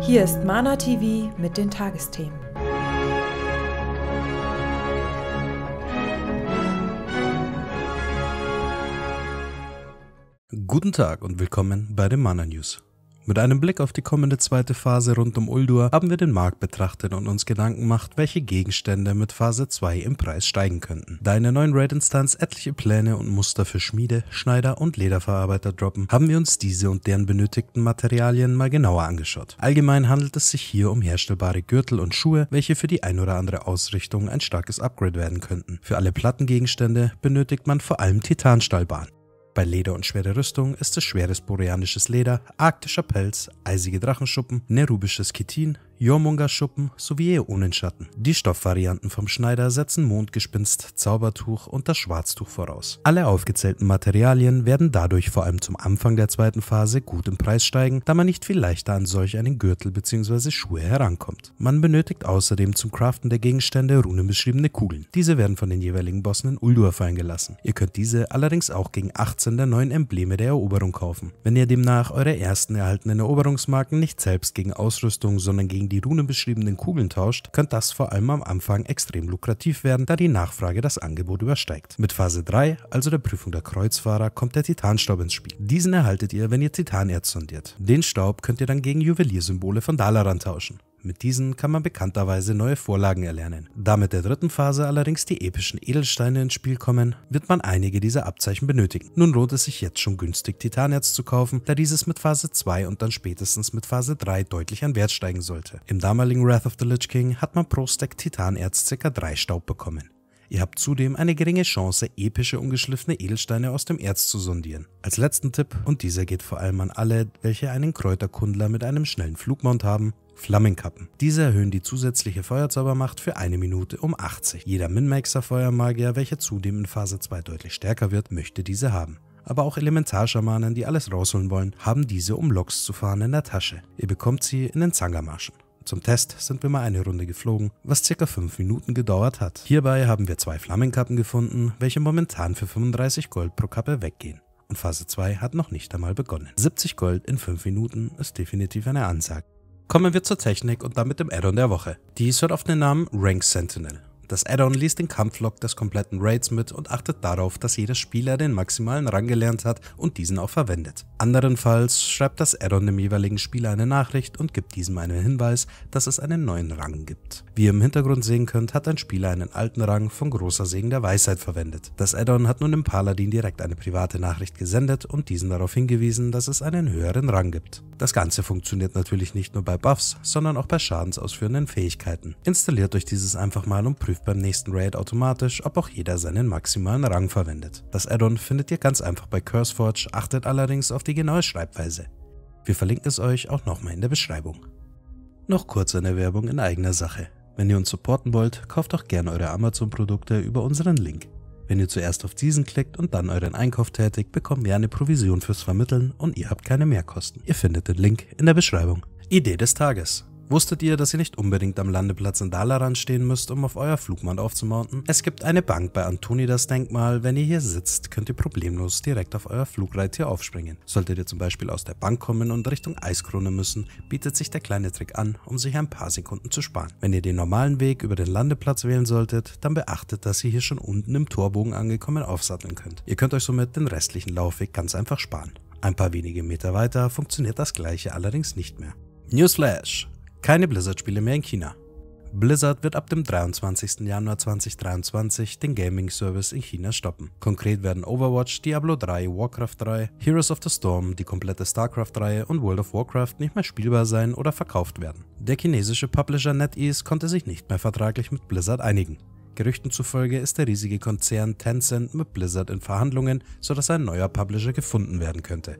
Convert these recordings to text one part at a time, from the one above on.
Hier ist Mana TV mit den Tagesthemen. Guten Tag und willkommen bei den Mana News. Mit einem Blick auf die kommende zweite Phase rund um Uldur haben wir den Markt betrachtet und uns Gedanken gemacht, welche Gegenstände mit Phase 2 im Preis steigen könnten. Da in der neuen Raid-Instanz etliche Pläne und Muster für Schmiede, Schneider und Lederverarbeiter droppen, haben wir uns diese und deren benötigten Materialien mal genauer angeschaut. Allgemein handelt es sich hier um herstellbare Gürtel und Schuhe, welche für die ein oder andere Ausrichtung ein starkes Upgrade werden könnten. Für alle Plattengegenstände benötigt man vor allem Titanstahlbahn. Bei Leder und schwerer Rüstung ist es schweres boreanisches Leder, arktischer Pelz, eisige Drachenschuppen, nerubisches Chitin, Jormungerschuppen sowie Äonenschatten. Die Stoffvarianten vom Schneider setzen Mondgespinst, Zaubertuch und das Schwarztuch voraus. Alle aufgezählten Materialien werden dadurch vor allem zum Anfang der zweiten Phase gut im Preis steigen, da man nicht viel leichter an solch einen Gürtel bzw. Schuhe herankommt. Man benötigt außerdem zum Craften der Gegenstände runenbeschriebene Kugeln. Diese werden von den jeweiligen Bossen in Uldur fallen gelassen. Ihr könnt diese allerdings auch gegen 18 der neuen Embleme der Eroberung kaufen. Wenn ihr demnach eure ersten erhaltenen Eroberungsmarken nicht selbst gegen Ausrüstung, sondern gegen die die Rune beschriebenen Kugeln tauscht, kann das vor allem am Anfang extrem lukrativ werden, da die Nachfrage das Angebot übersteigt. Mit Phase 3, also der Prüfung der Kreuzfahrer, kommt der Titanstaub ins Spiel. Diesen erhaltet ihr, wenn ihr Titanerz sondiert. Den Staub könnt ihr dann gegen Juweliersymbole von Dalaran tauschen. Mit diesen kann man bekannterweise neue Vorlagen erlernen. Da mit der dritten Phase allerdings die epischen Edelsteine ins Spiel kommen, wird man einige dieser Abzeichen benötigen. Nun lohnt es sich jetzt schon günstig Titanerz zu kaufen, da dieses mit Phase 2 und dann spätestens mit Phase 3 deutlich an Wert steigen sollte. Im damaligen Wrath of the Lich King hat man pro Stack Titanerz ca. 3 Staub bekommen. Ihr habt zudem eine geringe Chance, epische ungeschliffene Edelsteine aus dem Erz zu sondieren. Als letzten Tipp, und dieser geht vor allem an alle, welche einen Kräuterkundler mit einem schnellen Flugmount haben, Flammenkappen. Diese erhöhen die zusätzliche Feuerzaubermacht für eine Minute um 80. Jeder Minmaxer Feuermagier, welcher zudem in Phase 2 deutlich stärker wird, möchte diese haben aber auch Elementarschamanen, die alles rausholen wollen, haben diese, um Loks zu fahren, in der Tasche. Ihr bekommt sie in den Zangermarschen. Zum Test sind wir mal eine Runde geflogen, was ca. 5 Minuten gedauert hat. Hierbei haben wir zwei Flammenkappen gefunden, welche momentan für 35 Gold pro Kappe weggehen. Und Phase 2 hat noch nicht einmal begonnen. 70 Gold in 5 Minuten ist definitiv eine Ansage. Kommen wir zur Technik und damit dem Addon der Woche. Dies hört auf den Namen Rank Sentinel. Das Addon liest den Kampflog des kompletten Raids mit und achtet darauf, dass jeder Spieler den maximalen Rang gelernt hat und diesen auch verwendet. Anderenfalls schreibt das Addon dem jeweiligen Spieler eine Nachricht und gibt diesem einen Hinweis, dass es einen neuen Rang gibt. Wie ihr im Hintergrund sehen könnt, hat ein Spieler einen alten Rang von großer Segen der Weisheit verwendet. Das Addon hat nun dem Paladin direkt eine private Nachricht gesendet und diesen darauf hingewiesen, dass es einen höheren Rang gibt. Das Ganze funktioniert natürlich nicht nur bei Buffs, sondern auch bei schadensausführenden Fähigkeiten. Installiert euch dieses einfach mal und prüft prüft beim nächsten Raid automatisch, ob auch jeder seinen maximalen Rang verwendet. Das Addon findet ihr ganz einfach bei CurseForge, achtet allerdings auf die genaue Schreibweise. Wir verlinken es euch auch nochmal in der Beschreibung. Noch kurz eine Werbung in eigener Sache. Wenn ihr uns supporten wollt, kauft auch gerne eure Amazon-Produkte über unseren Link. Wenn ihr zuerst auf diesen klickt und dann euren Einkauf tätigt, bekommt ihr eine Provision fürs Vermitteln und ihr habt keine Mehrkosten. Ihr findet den Link in der Beschreibung. Idee des Tages. Wusstet ihr, dass ihr nicht unbedingt am Landeplatz in Dalaran stehen müsst, um auf euer Flugmand aufzumounten? Es gibt eine Bank bei Antoni das Denkmal. Wenn ihr hier sitzt, könnt ihr problemlos direkt auf euer Flugreittier aufspringen. Solltet ihr zum Beispiel aus der Bank kommen und Richtung Eiskrone müssen, bietet sich der kleine Trick an, um sich ein paar Sekunden zu sparen. Wenn ihr den normalen Weg über den Landeplatz wählen solltet, dann beachtet, dass ihr hier schon unten im Torbogen angekommen aufsatteln könnt. Ihr könnt euch somit den restlichen Laufweg ganz einfach sparen. Ein paar wenige Meter weiter funktioniert das gleiche allerdings nicht mehr. Newsflash! keine Blizzard-Spiele mehr in China. Blizzard wird ab dem 23. Januar 2023 den Gaming-Service in China stoppen. Konkret werden Overwatch, Diablo 3, Warcraft 3, Heroes of the Storm, die komplette StarCraft-Reihe und World of Warcraft nicht mehr spielbar sein oder verkauft werden. Der chinesische Publisher NetEase konnte sich nicht mehr vertraglich mit Blizzard einigen. Gerüchten zufolge ist der riesige Konzern Tencent mit Blizzard in Verhandlungen, sodass ein neuer Publisher gefunden werden könnte.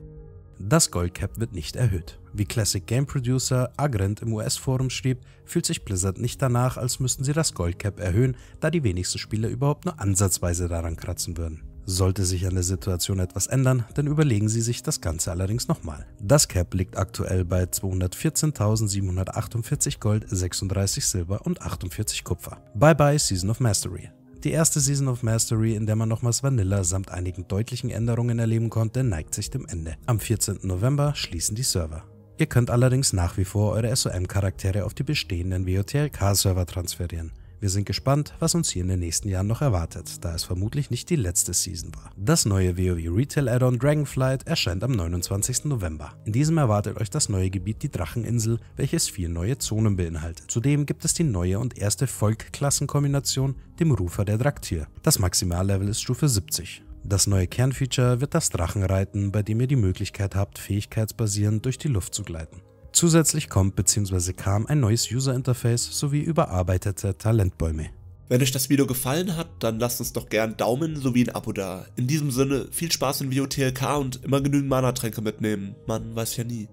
Das Goldcap wird nicht erhöht. Wie Classic Game Producer Agrent im US-Forum schrieb, fühlt sich Blizzard nicht danach, als müssten sie das Goldcap erhöhen, da die wenigsten Spieler überhaupt nur ansatzweise daran kratzen würden. Sollte sich an der Situation etwas ändern, dann überlegen Sie sich das Ganze allerdings nochmal. Das Cap liegt aktuell bei 214.748 Gold, 36 Silber und 48 Kupfer. Bye bye Season of Mastery. Die erste Season of Mastery, in der man nochmals Vanilla samt einigen deutlichen Änderungen erleben konnte, neigt sich dem Ende. Am 14. November schließen die Server. Ihr könnt allerdings nach wie vor eure SOM-Charaktere auf die bestehenden WOTLK-Server transferieren. Wir sind gespannt, was uns hier in den nächsten Jahren noch erwartet, da es vermutlich nicht die letzte Season war. Das neue WoW Retail Add-on Dragonflight erscheint am 29. November. In diesem erwartet euch das neue Gebiet die Dracheninsel, welches vier neue Zonen beinhaltet. Zudem gibt es die neue und erste Volk-Klassenkombination, dem Rufer der Draktier. Das Maximallevel ist Stufe 70. Das neue Kernfeature wird das Drachenreiten, bei dem ihr die Möglichkeit habt, fähigkeitsbasierend durch die Luft zu gleiten. Zusätzlich kommt bzw. kam ein neues User-Interface sowie überarbeitete Talentbäume. Wenn euch das Video gefallen hat, dann lasst uns doch gern Daumen sowie ein Abo da. In diesem Sinne, viel Spaß in Video TLK und immer genügend Mana-Tränke mitnehmen. Man weiß ja nie.